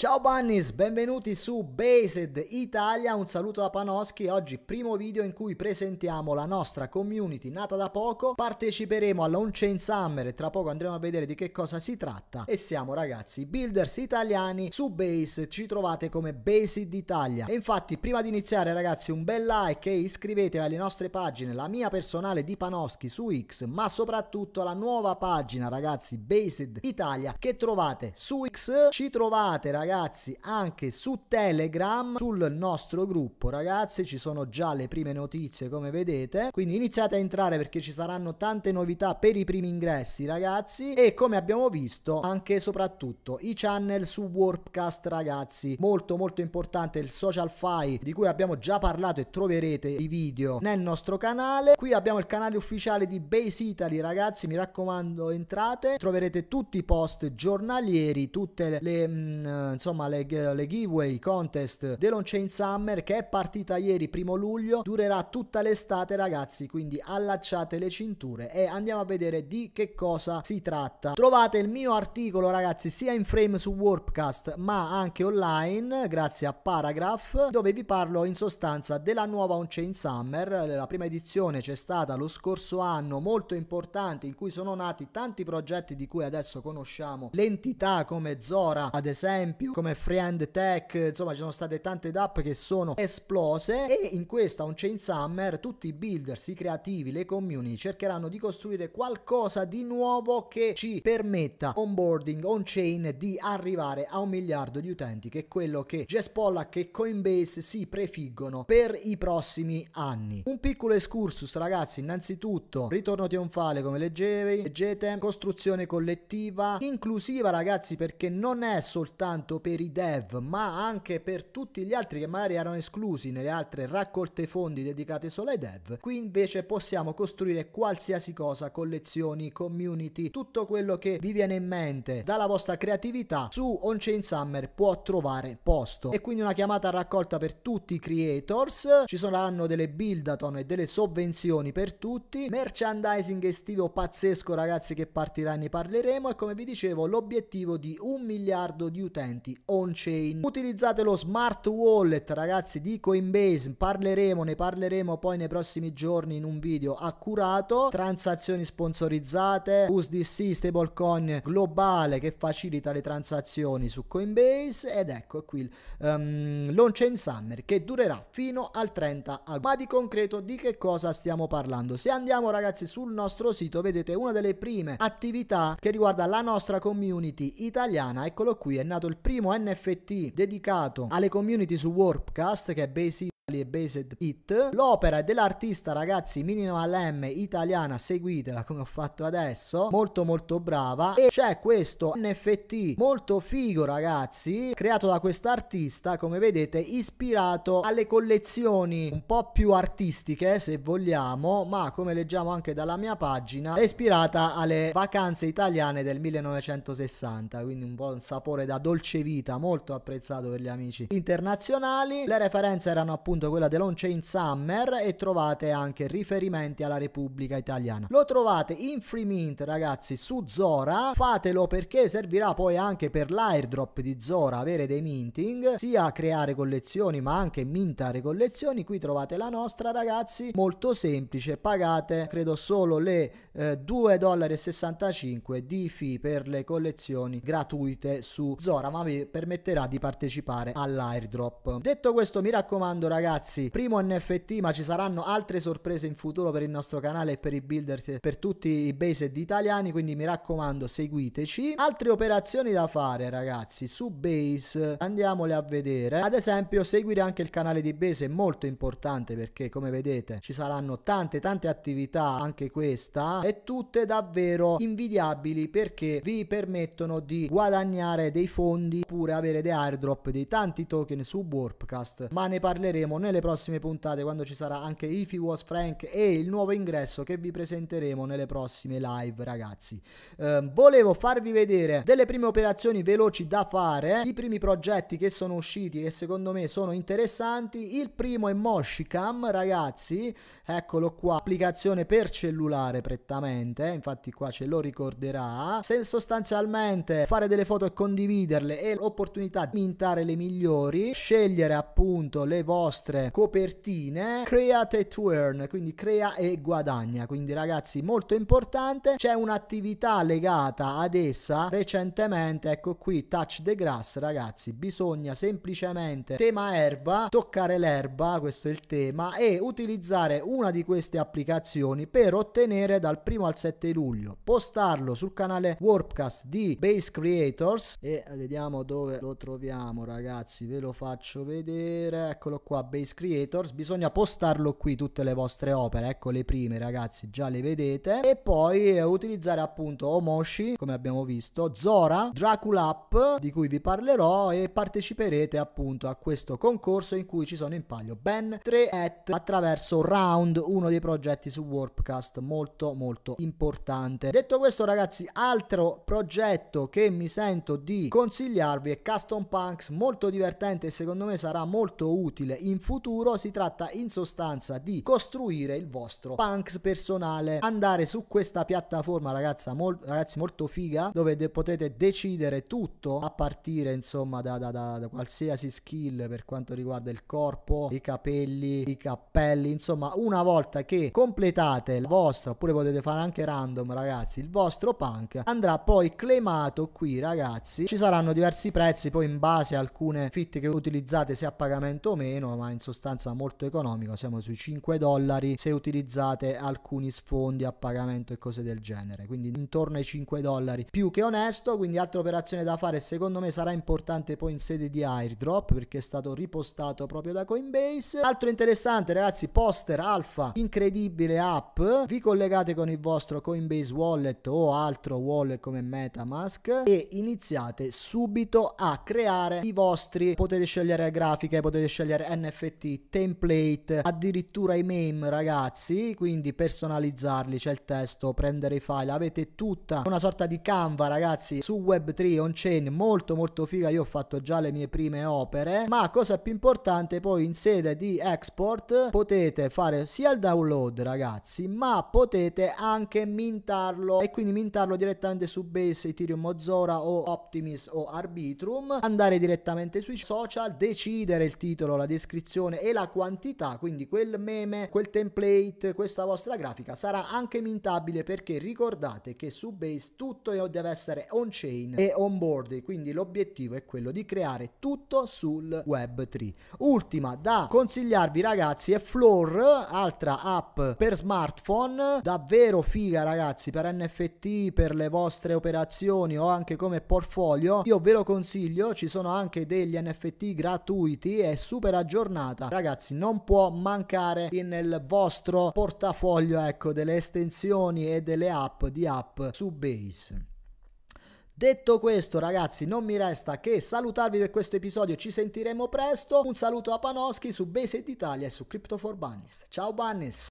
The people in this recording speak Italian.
Ciao Bunnies, benvenuti su Based Italia, un saluto da Panoschi, oggi primo video in cui presentiamo la nostra community nata da poco, parteciperemo alla Unchain Summer e tra poco andremo a vedere di che cosa si tratta e siamo ragazzi builders italiani su Base, ci trovate come Based Italia e infatti prima di iniziare ragazzi un bel like e iscrivetevi alle nostre pagine, la mia personale di Panoschi su X ma soprattutto alla nuova pagina ragazzi Based Italia che trovate su X, ci trovate ragazzi ragazzi anche su Telegram, sul nostro gruppo ragazzi, ci sono già le prime notizie come vedete, quindi iniziate a entrare perché ci saranno tante novità per i primi ingressi ragazzi e come abbiamo visto anche e soprattutto i channel su Warpcast ragazzi, molto molto importante il social file di cui abbiamo già parlato e troverete i video nel nostro canale, qui abbiamo il canale ufficiale di Base Italy ragazzi, mi raccomando entrate, troverete tutti i post giornalieri, tutte le, le mm, mh, insomma le, le giveaway contest dell'on chain summer che è partita ieri primo luglio durerà tutta l'estate ragazzi quindi allacciate le cinture e andiamo a vedere di che cosa si tratta trovate il mio articolo ragazzi sia in frame su Warpcast ma anche online grazie a Paragraph dove vi parlo in sostanza della nuova on chain summer la prima edizione c'è stata lo scorso anno molto importante in cui sono nati tanti progetti di cui adesso conosciamo l'entità come Zora ad esempio più come Friend Tech insomma ci sono state tante app che sono esplose e in questa on chain summer tutti i builders i creativi le community cercheranno di costruire qualcosa di nuovo che ci permetta onboarding on chain di arrivare a un miliardo di utenti che è quello che Jess Pollack e Coinbase si prefiggono per i prossimi anni un piccolo excursus ragazzi innanzitutto ritorno trionfale come leggevi leggete costruzione collettiva inclusiva ragazzi perché non è soltanto per i dev, ma anche per tutti gli altri che magari erano esclusi nelle altre raccolte fondi dedicate solo ai dev. Qui invece possiamo costruire qualsiasi cosa, collezioni, community, tutto quello che vi viene in mente dalla vostra creatività su On-Chain Summer può trovare posto. E quindi una chiamata raccolta per tutti i creators, ci saranno delle buildathon e delle sovvenzioni per tutti, merchandising estivo pazzesco ragazzi che partirà ne parleremo e come vi dicevo l'obiettivo di un miliardo di utenti investimenti on-chain. Utilizzate lo smart wallet, ragazzi, di Coinbase. Parleremo, ne parleremo poi nei prossimi giorni in un video accurato. Transazioni sponsorizzate, USDC, stablecoin globale che facilita le transazioni su Coinbase. Ed ecco qui um, l'on-chain summer che durerà fino al 30 agosto. Ma di concreto di che cosa stiamo parlando? Se andiamo, ragazzi, sul nostro sito, vedete una delle prime attività che riguarda la nostra community italiana. Eccolo qui, è nato il primo primo NFT dedicato alle community su Warpcast che è Basic e Based It. L'opera è dell'artista ragazzi Minimal M italiana, seguitela come ho fatto adesso, molto molto brava e c'è questo NFT molto figo ragazzi, creato da quest'artista, come vedete, ispirato alle collezioni un po' più artistiche se vogliamo, ma come leggiamo anche dalla mia pagina, è ispirata alle vacanze italiane del 1960, quindi un buon sapore da dolce vita, molto apprezzato per gli amici internazionali. Le referenze erano appunto appunto quella dell'on chain summer e trovate anche riferimenti alla Repubblica Italiana. Lo trovate in free mint ragazzi su Zora, fatelo perché servirà poi anche per l'airdrop di Zora avere dei minting, sia creare collezioni ma anche mintare collezioni, qui trovate la nostra ragazzi, molto semplice, pagate credo solo le eh, 2,65 di fee per le collezioni gratuite su Zora, ma vi permetterà di partecipare all'airdrop. Detto questo, mi raccomando ragazzi, primo NFT, ma ci saranno altre sorprese in futuro per il nostro canale e per i builders e per tutti i based italiani, quindi mi raccomando seguiteci. Altre operazioni da fare ragazzi su Base, andiamole a vedere. Ad esempio, seguire anche il canale di Base è molto importante perché come vedete ci saranno tante tante attività anche questa e tutte davvero invidiabili perché vi permettono di guadagnare dei fondi oppure avere dei airdrop di tanti token su Warpcast ma ne parleremo nelle prossime puntate quando ci sarà anche If He Was Frank e il nuovo ingresso che vi presenteremo nelle prossime live ragazzi eh, volevo farvi vedere delle prime operazioni veloci da fare i primi progetti che sono usciti e secondo me sono interessanti il primo è Moshicam ragazzi eccolo qua applicazione per cellulare prettamente sicuramente, eh, infatti qua ce lo ricorderà, se sostanzialmente fare delle foto e condividerle è l'opportunità di mintare le migliori, scegliere appunto le vostre copertine, create e earn, quindi crea e guadagna, quindi ragazzi molto importante, c'è un'attività legata ad essa recentemente, ecco qui touch the grass ragazzi, bisogna semplicemente tema erba, toccare l'erba, questo è il tema e utilizzare una di queste applicazioni per ottenere dal dal 1 al 7 luglio, postarlo sul canale Warpcast di Base Creators e vediamo dove lo troviamo ragazzi, ve lo faccio vedere, eccolo qua Base Creators, bisogna postarlo qui tutte le vostre opere, ecco le prime ragazzi, già le vedete e poi eh, utilizzare appunto Omoshi come abbiamo visto, Zora, Dracula Up di cui vi parlerò e parteciperete appunto a questo concorso in cui ci sono in palio ben 3 at attraverso Round, uno dei progetti su Warpcast molto molto molto importante. Detto questo ragazzi, altro progetto che mi sento di consigliarvi è Custom Punks, molto divertente e secondo me sarà molto utile in futuro. Si tratta in sostanza di costruire il vostro punks personale, andare su questa piattaforma ragazza, mol ragazzi molto figa, dove de potete decidere tutto a partire insomma da, da, da, da qualsiasi skill per quanto riguarda il corpo, i capelli, i cappelli, insomma una volta che completate il vostro oppure potete potete fare anche random ragazzi il vostro punk andrà poi claimato qui ragazzi ci saranno diversi prezzi poi in base a alcune fit che utilizzate se a pagamento o meno ma in sostanza molto economico siamo sui 5 dollari se utilizzate alcuni sfondi a pagamento e cose del genere quindi intorno ai 5 dollari più che onesto quindi altra operazione da fare secondo me sarà importante poi in sede di airdrop perché è stato ripostato proprio da Coinbase altro interessante ragazzi poster alfa incredibile app vi collegate con con il vostro Coinbase Wallet o altro wallet come Metamask e iniziate subito a creare i vostri, potete scegliere grafiche, potete scegliere NFT, template, addirittura i meme ragazzi, quindi personalizzarli, c'è il testo, prendere i file, avete tutta una sorta di Canva ragazzi su Web3 on-chain molto molto figa, io ho fatto già le mie prime opere, ma cosa più importante poi in sede di export potete fare sia il download ragazzi, ma potete anche mintarlo e quindi mintarlo direttamente su Base, Ethereum Mozora o Optimis o Arbitrum, andare direttamente sui social, decidere il titolo, la descrizione e la quantità, quindi quel meme, quel template, questa vostra grafica sarà anche mintabile perché ricordate che su Base tutto deve essere on chain e on board, quindi l'obiettivo è quello di creare tutto sul web 3. Ultima da consigliarvi ragazzi è Floor, altra app per smartphone, davvero davvero figa ragazzi per NFT, per le vostre operazioni o anche come portfolio, io ve lo consiglio, ci sono anche degli NFT gratuiti, è super aggiornata. Ragazzi non può mancare nel vostro portafoglio ecco delle estensioni e delle app di app su Base. Detto questo, ragazzi, non mi resta che salutarvi per questo episodio. Ci sentiremo presto. Un saluto a Panoschi su Base d'Italia e su Crypto for Bunnies. Ciao Bunnies!